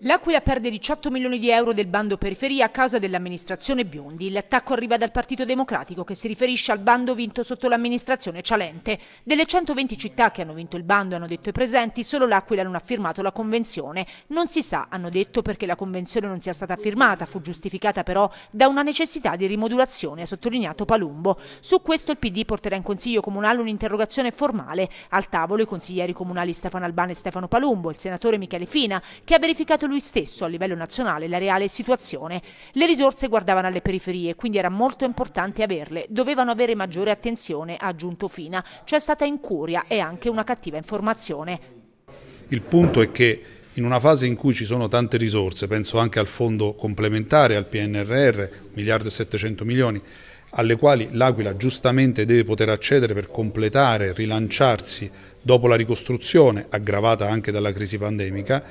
L'Aquila perde 18 milioni di euro del bando periferia a causa dell'amministrazione Biondi. L'attacco arriva dal Partito Democratico che si riferisce al bando vinto sotto l'amministrazione Cialente. Delle 120 città che hanno vinto il bando, hanno detto i presenti, solo l'Aquila non ha firmato la convenzione. Non si sa, hanno detto, perché la convenzione non sia stata firmata, fu giustificata però da una necessità di rimodulazione, ha sottolineato Palumbo. Su questo il PD porterà in Consiglio Comunale un'interrogazione formale. Al tavolo i consiglieri comunali Stefano Albano e Stefano Palumbo, il senatore Michele Fina, che ha verificato giudicato lui stesso a livello nazionale la reale situazione. Le risorse guardavano alle periferie, quindi era molto importante averle, dovevano avere maggiore attenzione, ha aggiunto Fina. C'è stata incuria e anche una cattiva informazione. Il punto è che in una fase in cui ci sono tante risorse, penso anche al fondo complementare, al PNRR, 1 miliardo e 700 milioni, alle quali l'Aquila giustamente deve poter accedere per completare, rilanciarsi dopo la ricostruzione, aggravata anche dalla crisi pandemica,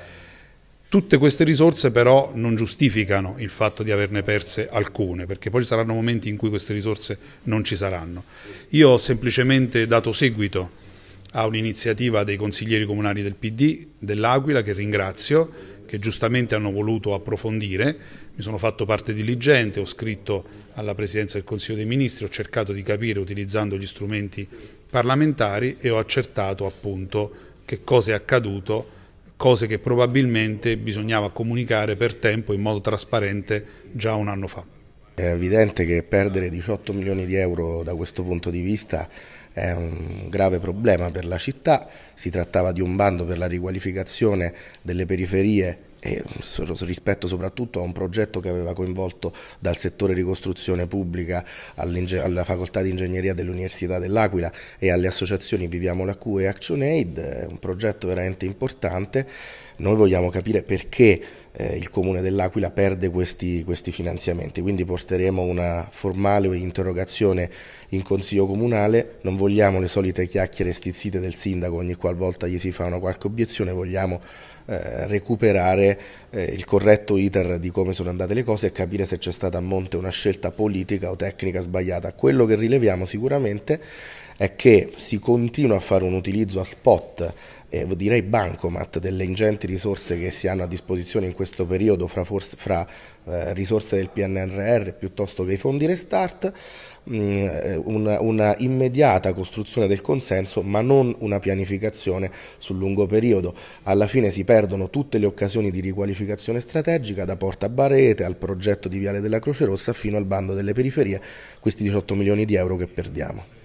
Tutte queste risorse però non giustificano il fatto di averne perse alcune, perché poi ci saranno momenti in cui queste risorse non ci saranno. Io ho semplicemente dato seguito a un'iniziativa dei consiglieri comunali del PD, dell'Aquila, che ringrazio, che giustamente hanno voluto approfondire. Mi sono fatto parte diligente, ho scritto alla Presidenza del Consiglio dei Ministri, ho cercato di capire utilizzando gli strumenti parlamentari e ho accertato appunto che cosa è accaduto cose che probabilmente bisognava comunicare per tempo in modo trasparente già un anno fa. È evidente che perdere 18 milioni di euro da questo punto di vista è un grave problema per la città, si trattava di un bando per la riqualificazione delle periferie e rispetto soprattutto a un progetto che aveva coinvolto dal settore ricostruzione pubblica alla facoltà di ingegneria dell'Università dell'Aquila e alle associazioni Viviamo la Q e Action Aid, un progetto veramente importante. Noi vogliamo capire perché eh, il comune dell'Aquila perde questi, questi, finanziamenti, quindi porteremo una formale interrogazione in consiglio comunale, non vogliamo le solite chiacchiere stizzite del sindaco ogni qualvolta gli si fa una qualche obiezione, vogliamo eh, recuperare eh, il corretto iter di come sono andate le cose e capire se c'è stata a monte una scelta politica o tecnica sbagliata. Quello che rileviamo sicuramente è che si continua a fare un utilizzo a spot eh, direi bancomat delle ingenti risorse che si hanno a disposizione in questo periodo fra, forse, fra eh, risorse del PNRR piuttosto che i fondi restart, mh, mm, eh, una, una, immediata costruzione del consenso ma non una pianificazione sul lungo periodo. Alla fine si perdono tutte le occasioni di riqualificazione strategica da Porta Barete al progetto di Viale della Croce Rossa fino al bando delle periferie, questi 18 milioni di euro che perdiamo.